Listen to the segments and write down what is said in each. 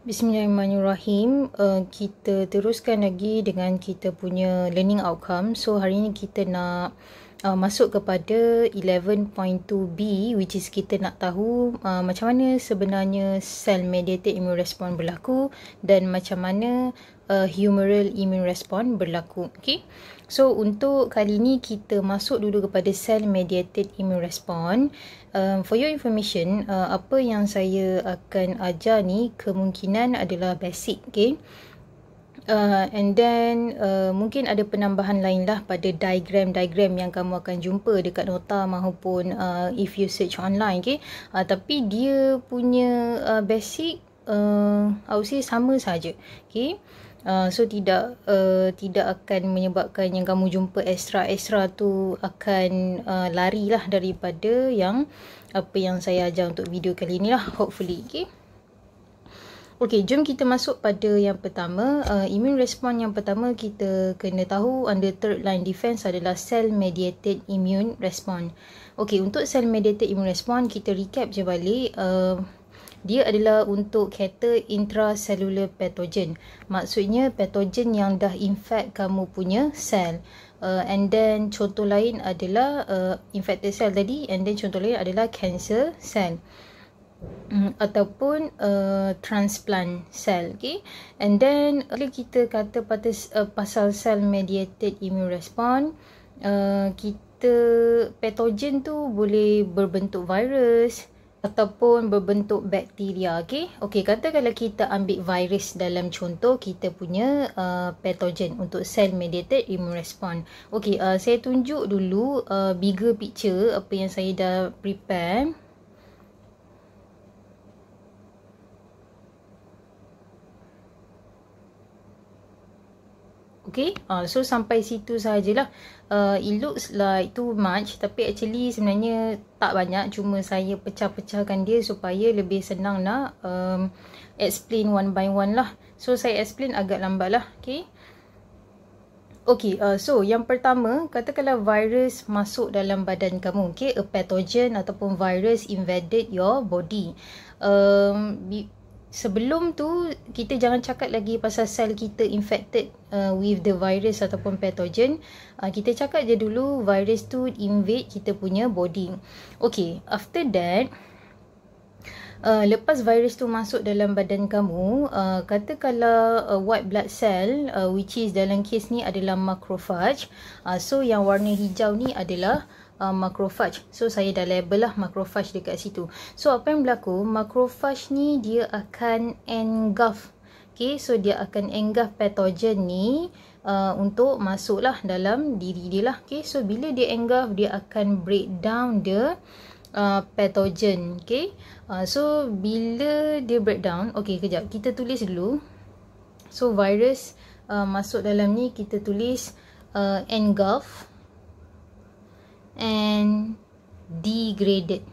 Bismillahirrahmanirrahim. Uh, kita teruskan lagi dengan kita punya learning outcome. So hari ini kita nak uh, masuk kepada 11.2b which is kita nak tahu uh, macam mana sebenarnya cell mediated immune response berlaku dan macam mana uh, humoral immune response berlaku. Okay. So untuk kali ni kita masuk dulu kepada cell mediated immune response. Um, for your information, uh, apa yang saya akan ajar ni kemungkinan adalah basic, okay? Uh, and then uh, mungkin ada penambahan lain lah pada diagram-diagram yang kamu akan jumpa dekat nota maupun uh, if you search online, okay? Uh, tapi dia punya uh, basic, uh, I would say sama saja, okay? Uh, so tidak uh, tidak akan menyebabkan yang kamu jumpa extra extra tu akan uh, lari lah daripada yang apa yang saya ajar untuk video kali ni lah hopefully okay. Okey, jom kita masuk pada yang pertama. Uh, immune response yang pertama kita kena tahu under third line defense adalah cell mediated immune response. Okey, untuk cell mediated immune response kita recap je balik. Uh, dia adalah untuk kata intracellular pathogen. Maksudnya pathogen yang dah infect kamu punya sel. Uh, and then contoh lain adalah uh, infected cell tadi and then contoh lain adalah cancer cell. Mm, ataupun uh, transplant cell okay? and then bila kita kata pada, uh, pasal cell mediated immune response uh, kita pathogen tu boleh berbentuk virus uh, ataupun berbentuk bakteria okey okey kata kalau kita ambil virus dalam contoh kita punya uh, pathogen untuk cell mediated immune response okey uh, saya tunjuk dulu uh, bigger picture apa yang saya dah prepare Okay, uh, so sampai situ sahajalah. Uh, ah, it looks like too much tapi actually sebenarnya tak banyak. Cuma saya pecah-pecahkan dia supaya lebih senang nak um, explain one by one lah. So, saya explain agak lambat lah. Okay. Okay, uh, so yang pertama, katakanlah virus masuk dalam badan kamu. Okay, a pathogen ataupun virus invaded your body. Um, sebelum tu kita jangan cakap lagi pasal sel kita infected uh, with the virus ataupun pathogen uh, kita cakap je dulu virus tu invade kita punya body okay after that Uh, lepas virus tu masuk dalam badan kamu, uh, katakanlah uh, white blood cell uh, which is dalam kes ni adalah macrophage. Uh, so yang warna hijau ni adalah uh, macrophage. So saya dah label lah macrophage dekat situ. So apa yang berlaku? Makrofag ni dia akan engulf. Okay, so dia akan engulf patogen ni uh, untuk masuklah dalam diri dia lah. Okay, so bila dia engulf dia akan break down the Uh, pathogen okay? uh, so bila dia breakdown ok kejap kita tulis dulu so virus uh, masuk dalam ni kita tulis uh, engulf and degraded.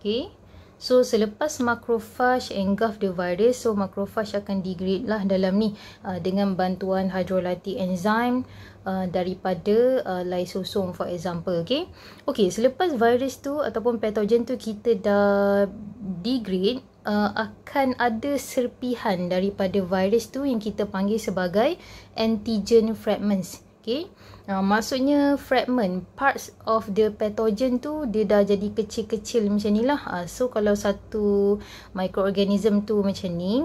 Okay. So selepas makrofag engulf the virus, so makrofag akan degrade lah dalam ni uh, dengan bantuan hidrolati enzim uh, daripada uh, lysosome for example. Okay. Okay. Selepas virus tu ataupun pathogen tu kita dah degrade, Uh, akan ada serpihan daripada virus tu yang kita panggil sebagai antigen fragments okay. Uh, ah, maksudnya fragment, parts of the pathogen tu dia dah jadi kecil-kecil macam ni lah. Uh, so kalau satu microorganism tu macam ni,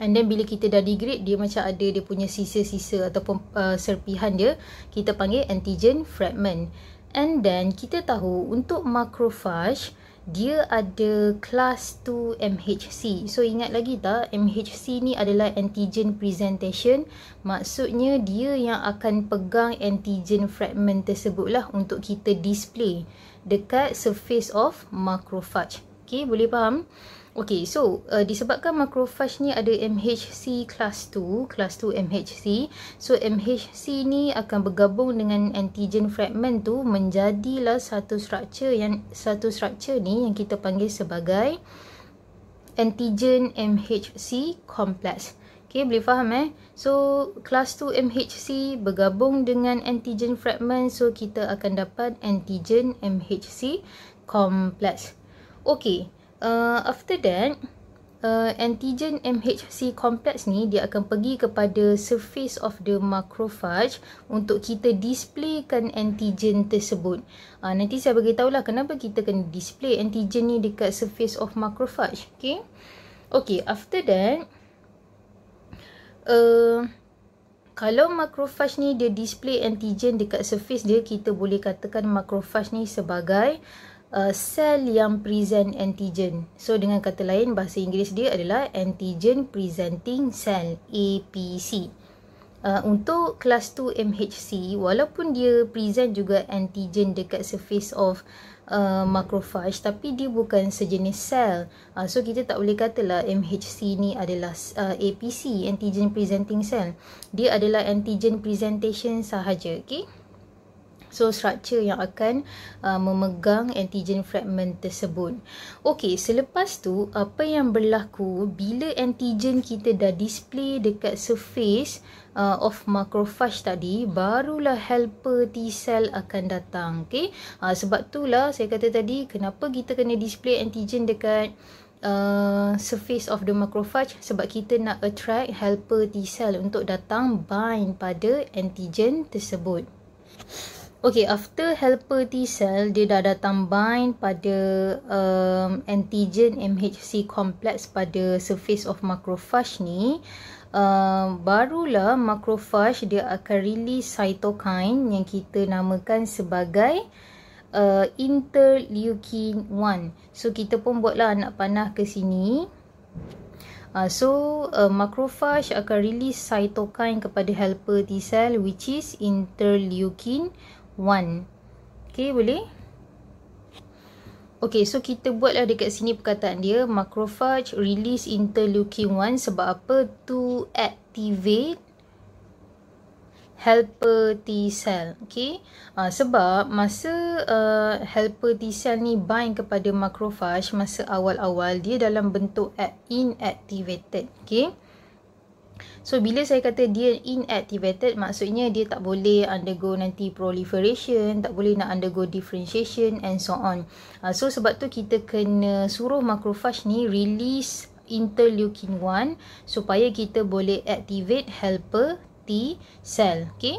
and then bila kita dah degrade dia macam ada dia punya sisa-sisa ataupun uh, serpihan dia, kita panggil antigen fragment. And then kita tahu untuk macrophage, dia ada class 2 MHC. So ingat lagi tak MHC ni adalah antigen presentation. Maksudnya dia yang akan pegang antigen fragment tersebutlah untuk kita display dekat surface of macrophage. Okay boleh faham? Okay, so uh, disebabkan macrophage ni ada MHC class 2, class 2 MHC. So MHC ni akan bergabung dengan antigen fragment tu menjadilah satu structure yang satu structure ni yang kita panggil sebagai antigen MHC complex. Okay, boleh faham eh? So, class 2 MHC bergabung dengan antigen fragment. So, kita akan dapat antigen MHC complex. Okay, uh, after that uh, antigen MHC kompleks ni dia akan pergi kepada surface of the macrophage untuk kita displaykan antigen tersebut. Uh, nanti saya beritahulah kenapa kita kena display antigen ni dekat surface of macrophage. Okay, okay after that uh, kalau macrophage ni dia display antigen dekat surface dia kita boleh katakan macrophage ni sebagai uh, uh, sel yang present antigen. So dengan kata lain bahasa Inggeris dia adalah antigen presenting cell APC. Uh, untuk kelas 2 MHC walaupun dia present juga antigen dekat surface of uh, macrophage tapi dia bukan sejenis sel. Uh, so kita tak boleh katalah MHC ni adalah uh, APC antigen presenting cell. Dia adalah antigen presentation sahaja, okey? So structure yang akan uh, memegang antigen fragment tersebut. Okey, selepas tu apa yang berlaku bila antigen kita dah display dekat surface uh, of macrophage tadi, barulah helper T cell akan datang. Okey. Uh, sebab itulah saya kata tadi kenapa kita kena display antigen dekat Uh, surface of the macrophage sebab kita nak attract helper T cell untuk datang bind pada antigen tersebut. Okay, after helper T cell, dia dah datang bind pada um, antigen MHC kompleks pada surface of macrophage ni. Um, barulah macrophage dia akan release cytokine yang kita namakan sebagai uh, interleukin 1. So, kita pun buatlah anak panah ke sini. Uh, so, uh, macrophage akan release cytokine kepada helper T cell which is interleukin 1. okay boleh? Okay, so kita buatlah dekat sini perkataan dia. Macrophage release interleukin-1 sebab apa? To activate helper T cell. okay? Uh, sebab masa uh, helper T cell ni bind kepada macrophage masa awal-awal dia dalam bentuk inactivated. okay? So bila saya kata dia inactivated maksudnya dia tak boleh undergo nanti proliferation, tak boleh nak undergo differentiation and so on. Uh, so sebab tu kita kena suruh macrophage ni release interleukin 1 supaya kita boleh activate helper T cell, okay?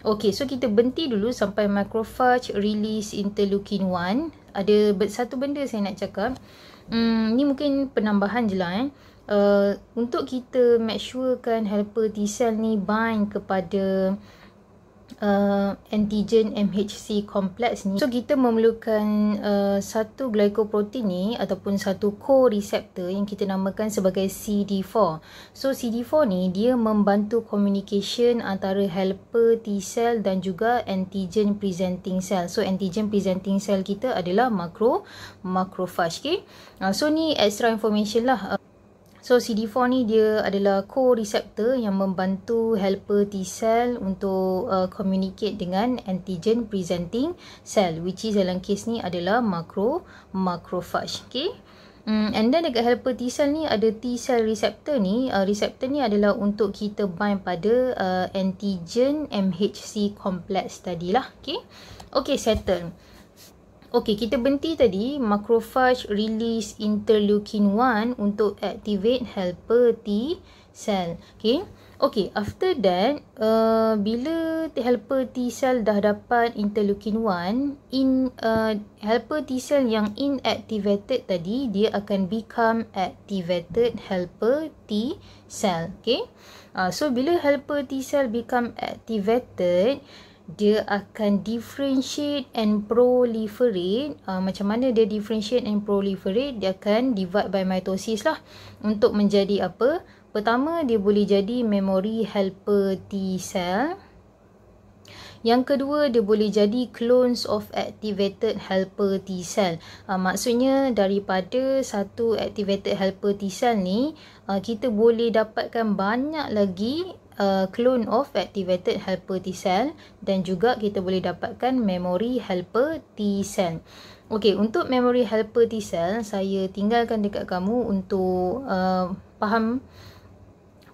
Okay, so kita berhenti dulu sampai macrophage release interleukin 1. Ada satu benda saya nak cakap. Hmm, ni mungkin penambahan je lah eh uh, untuk kita make surekan helper T cell ni bind kepada uh, antigen MHC complex ni so kita memerlukan uh, satu glycoprotein ni ataupun satu co-receptor yang kita namakan sebagai CD4 so CD4 ni dia membantu communication antara helper T cell dan juga antigen presenting cell so antigen presenting cell kita adalah makro macrophage okay? uh, so ni extra information lah uh, So CD4 ni dia adalah co-receptor yang membantu helper T cell untuk uh, communicate dengan antigen presenting cell which is dalam kes ni adalah macro macrophage. Okay. Mm, and then dekat helper T cell ni ada T cell receptor ni. Uh, receptor ni adalah untuk kita bind pada uh, antigen MHC complex tadilah. Okay. Okay settle. Okey, kita berhenti tadi macrophage release interleukin 1 untuk activate helper T cell. Okey. Okey, after that, uh, bila helper T cell dah dapat interleukin 1, in uh, helper T cell yang inactivated tadi, dia akan become activated helper T cell. Okey. Uh, so bila helper T cell become activated, dia akan differentiate and proliferate uh, macam mana dia differentiate and proliferate dia akan divide by mitosis lah untuk menjadi apa pertama dia boleh jadi memory helper T cell yang kedua dia boleh jadi clones of activated helper T cell. Uh, maksudnya daripada satu activated helper T cell ni uh, kita boleh dapatkan banyak lagi uh, clone of activated helper T cell dan juga kita boleh dapatkan memory helper T cell. Okey, untuk memory helper T cell saya tinggalkan dekat kamu untuk uh, faham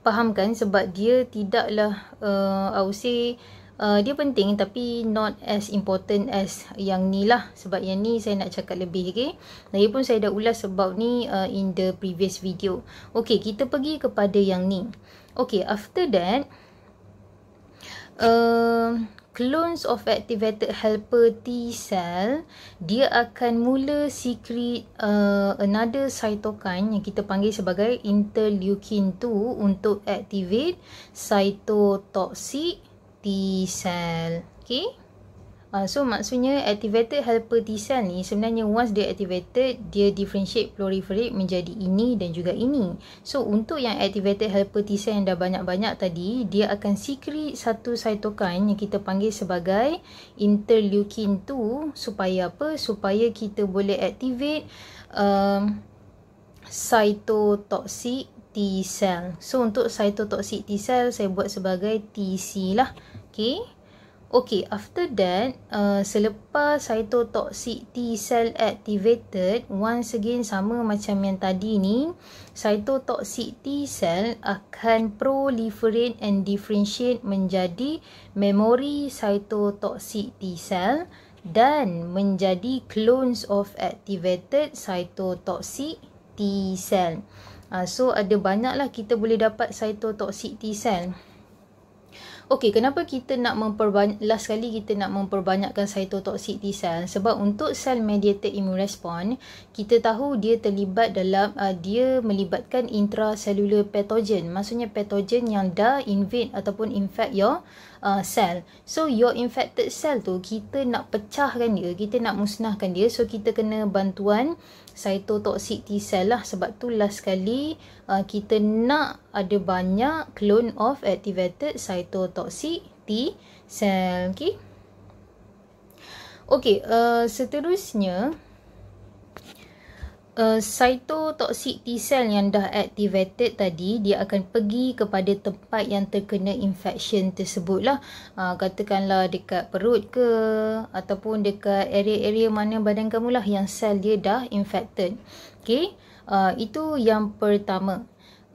fahamkan sebab dia tidaklah uh, I would say uh, dia penting tapi not as important as yang ni lah sebab yang ni saya nak cakap lebih okay? lagi pun saya dah ulas sebab ni uh, in the previous video ok kita pergi kepada yang ni ok after that uh, clones of activated helper T cell dia akan mula secret uh, another cytokine yang kita panggil sebagai interleukin 2 untuk activate cytotoxic T cell. Okay. Uh, so maksudnya activated helper T cell ni sebenarnya once dia activated dia differentiate proliferate menjadi ini dan juga ini. So untuk yang activated helper T cell yang dah banyak-banyak tadi dia akan secrete satu cytokine yang kita panggil sebagai interleukin 2 supaya apa? Supaya kita boleh activate um, cytotoxic T cell. So untuk cytotoxic T cell saya buat sebagai TC lah. Okay. Okay, after that, uh, selepas cytotoxic T cell activated, once again sama macam yang tadi ni, cytotoxic T cell akan proliferate and differentiate menjadi memory cytotoxic T cell dan menjadi clones of activated cytotoxic T cell. Uh, so ada banyaklah kita boleh dapat cytotoxic T cell. Okey, kenapa kita nak memperbanyak last sekali kita nak memperbanyakkan cytotoxic T cell? Sebab untuk cell mediated immune response, kita tahu dia terlibat dalam uh, dia melibatkan intracellular pathogen. Maksudnya pathogen yang dah invade ataupun infect your uh, cell. So your infected cell tu kita nak pecahkan dia, kita nak musnahkan dia. So kita kena bantuan cytotoxic T cell lah sebab tu last kali uh, kita nak ada banyak clone of activated cytotoxic T cell. Okay. Okay, uh, seterusnya uh, cytotoxic T cell yang dah activated tadi dia akan pergi kepada tempat yang terkena infection tersebutlah. Ah uh, katakanlah dekat perut ke ataupun dekat area-area mana badan kamu lah yang sel dia dah infected. Okey. Uh, itu yang pertama.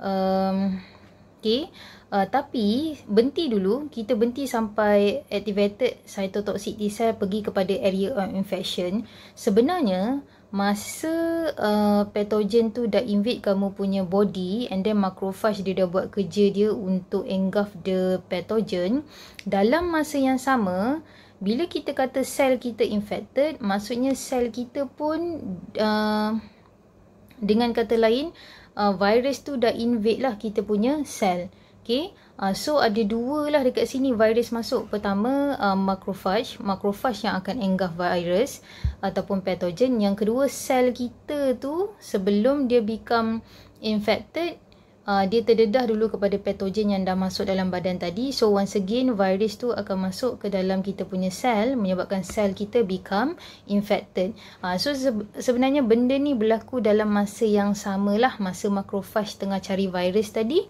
Um okey. Uh, tapi berhenti dulu kita berhenti sampai activated cytotoxic T cell pergi kepada area of infection. Sebenarnya masa uh, patogen tu dah invade kamu punya body and then macrophage dia dah buat kerja dia untuk engulf the patogen dalam masa yang sama bila kita kata sel kita infected maksudnya sel kita pun uh, dengan kata lain uh, virus tu dah invade lah kita punya sel okey Uh, so ada dua lah dekat sini virus masuk. Pertama uh, macrophage, macrophage yang akan enggah virus ataupun pathogen. Yang kedua sel kita tu sebelum dia become infected, uh, dia terdedah dulu kepada patogen yang dah masuk dalam badan tadi. So once again virus tu akan masuk ke dalam kita punya sel menyebabkan sel kita become infected. Uh, so se- sebenarnya benda ni berlaku dalam masa yang samalah masa macrophage tengah cari virus tadi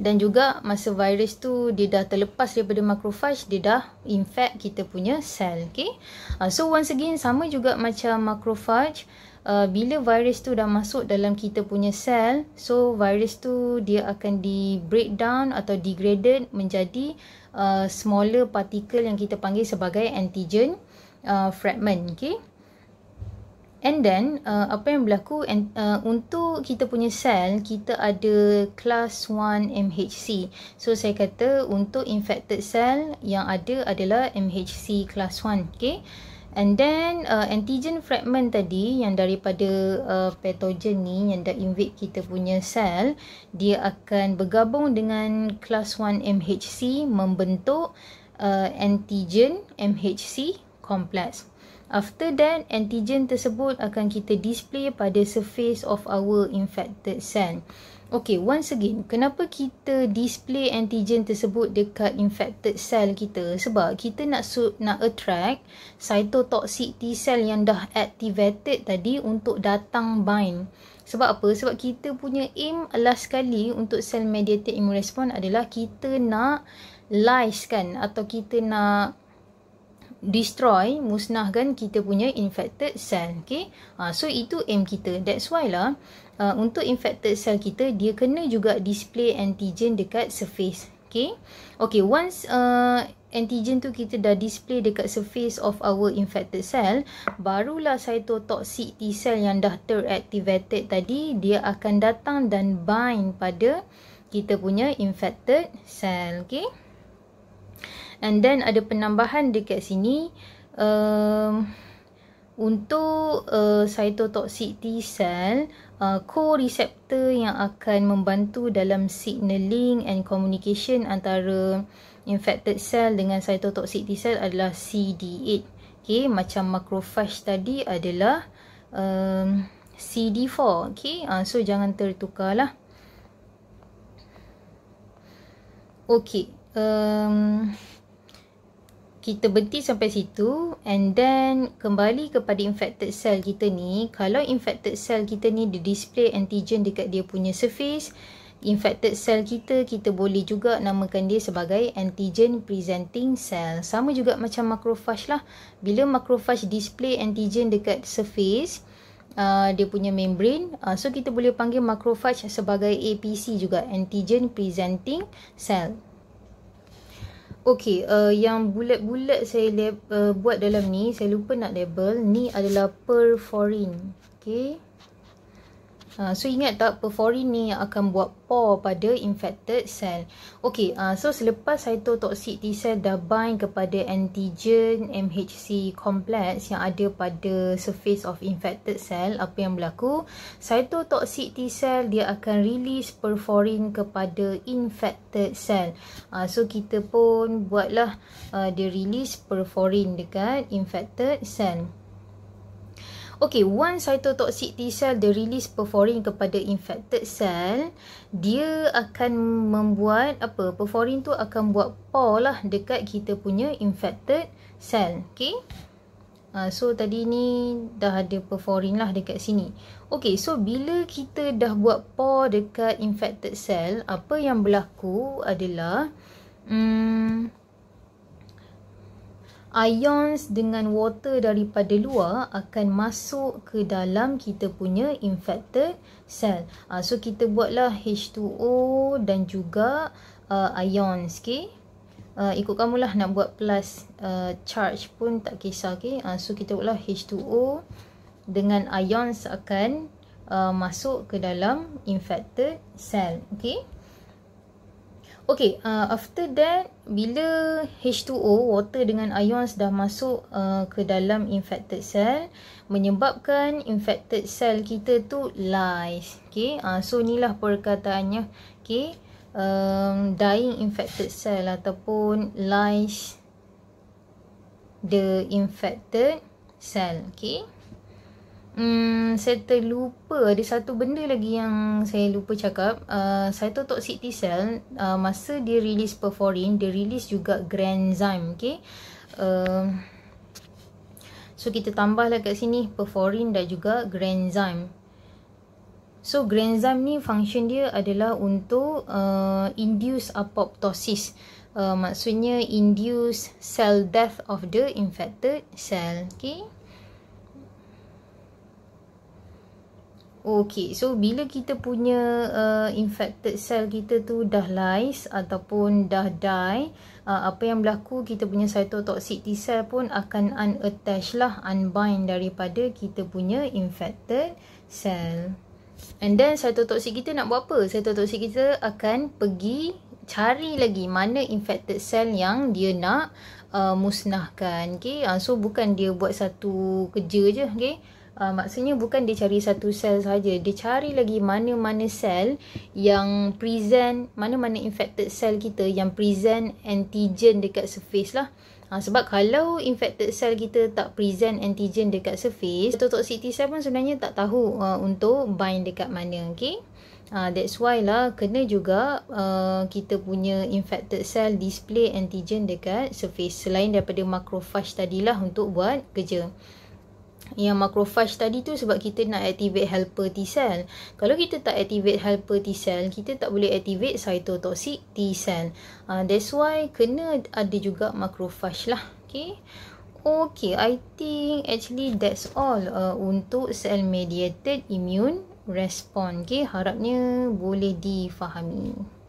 dan juga masa virus tu dia dah terlepas daripada macrophage dia dah infect kita punya sel okey uh, so once again sama juga macam macrophage Uh, ah, bila virus tu dah masuk dalam kita punya sel so virus tu dia akan di breakdown atau degraded menjadi uh, smaller particle yang kita panggil sebagai antigen uh, fragment okey And then uh, apa yang berlaku and, uh, untuk kita punya sel kita ada class 1 MHC. So saya kata untuk infected cell yang ada adalah MHC class 1, okay? And then uh, antigen fragment tadi yang daripada uh, pathogen ni yang dah invade kita punya sel dia akan bergabung dengan class 1 MHC membentuk uh, antigen MHC complex. After that, antigen tersebut akan kita display pada surface of our infected cell. Okay, once again, kenapa kita display antigen tersebut dekat infected cell kita? Sebab kita nak nak attract cytotoxic T cell yang dah activated tadi untuk datang bind. Sebab apa? Sebab kita punya aim last sekali untuk cell mediated immune response adalah kita nak lyse kan atau kita nak destroy, musnahkan kita punya infected cell. Okay? Ha, ah, so, itu aim kita. That's why lah, uh, untuk infected cell kita, dia kena juga display antigen dekat surface. Okay? Okay, once uh, antigen tu kita dah display dekat surface of our infected cell, barulah cytotoxic T cell yang dah teractivated tadi, dia akan datang dan bind pada kita punya infected cell. Okay? And then ada penambahan dekat sini um, untuk uh, cytotoxic T cell uh, co-receptor yang akan membantu dalam signaling and communication antara infected cell dengan cytotoxic T cell adalah CD8. Okay, macam macrophage tadi adalah um, CD4. Okay, uh, so jangan tertukarlah. Okay. Um, kita berhenti sampai situ and then kembali kepada infected cell kita ni kalau infected cell kita ni dia display antigen dekat dia punya surface infected cell kita kita boleh juga namakan dia sebagai antigen presenting cell sama juga macam macrophage lah bila macrophage display antigen dekat surface Uh, dia punya membrane uh, so kita boleh panggil macrophage sebagai APC juga antigen presenting cell Okey, uh, yang bulat-bulat saya lab, uh, buat dalam ni, saya lupa nak label. Ni adalah perforin. Okey. Uh, so ingat tak perforin ni akan buat pore pada infected cell. Okey, uh, so selepas cytotoxic T cell dah bind kepada antigen MHC complex yang ada pada surface of infected cell, apa yang berlaku? Cytotoxic T cell dia akan release perforin kepada infected cell. Uh, so kita pun buatlah uh, dia release perforin dekat infected cell. Okay, once cytotoxic T cell the release perforin kepada infected cell, dia akan membuat apa? Perforin tu akan buat pore lah dekat kita punya infected cell. Okay? Uh, so, tadi ni dah ada perforin lah dekat sini. Okay, so bila kita dah buat pore dekat infected cell, apa yang berlaku adalah... Hmm ions dengan water daripada luar akan masuk ke dalam kita punya infected cell. Uh, so kita buatlah H2O dan juga uh, ions, okay? Uh, ikut kamu lah nak buat plus uh, charge pun tak kisah, okay? Uh, so kita buatlah H2O dengan ions akan uh, masuk ke dalam infected cell, okay? Okay, uh, after that, bila H2O, water dengan ions dah masuk uh, ke dalam infected cell, menyebabkan infected cell kita tu lies. Okay, uh, so lah perkataannya. Okay, um, dying infected cell ataupun lies the infected cell. Okay. Hmm, saya terlupa ada satu benda lagi yang saya lupa cakap. Uh, cytotoxic T cell uh, masa dia release perforin, dia release juga granzyme, Okay. Um, so kita tambahlah kat sini perforin dan juga granzyme. So granzyme ni function dia adalah untuk uh, induce apoptosis. Uh, maksudnya induce cell death of the infected cell, Okay. Okey, so bila kita punya uh, infected cell kita tu dah lice ataupun dah die, uh, apa yang berlaku kita punya cytotoxic T cell pun akan unattach lah, unbind daripada kita punya infected cell. And then cytotoxic kita nak buat apa? Cytotoxic kita akan pergi cari lagi mana infected cell yang dia nak uh, musnahkan. Okay? Uh, so bukan dia buat satu kerja je. Okay? Uh, maksudnya bukan dia cari satu sel saja, dia cari lagi mana-mana sel yang present, mana-mana infected sel kita yang present antigen dekat surface lah. Ha, sebab kalau infected cell kita tak present antigen dekat surface, cytotoxic T cell pun sebenarnya tak tahu uh, untuk bind dekat mana, okay? Ha, that's why lah kena juga uh, kita punya infected cell display antigen dekat surface selain daripada macrophage tadilah untuk buat kerja yang macrophage tadi tu sebab kita nak activate helper T cell. Kalau kita tak activate helper T cell, kita tak boleh activate cytotoxic T cell. Uh, ah, that's why kena ada juga macrophage lah. Okay. Okay, I think actually that's all uh, untuk cell mediated immune response. Okay, harapnya boleh difahami.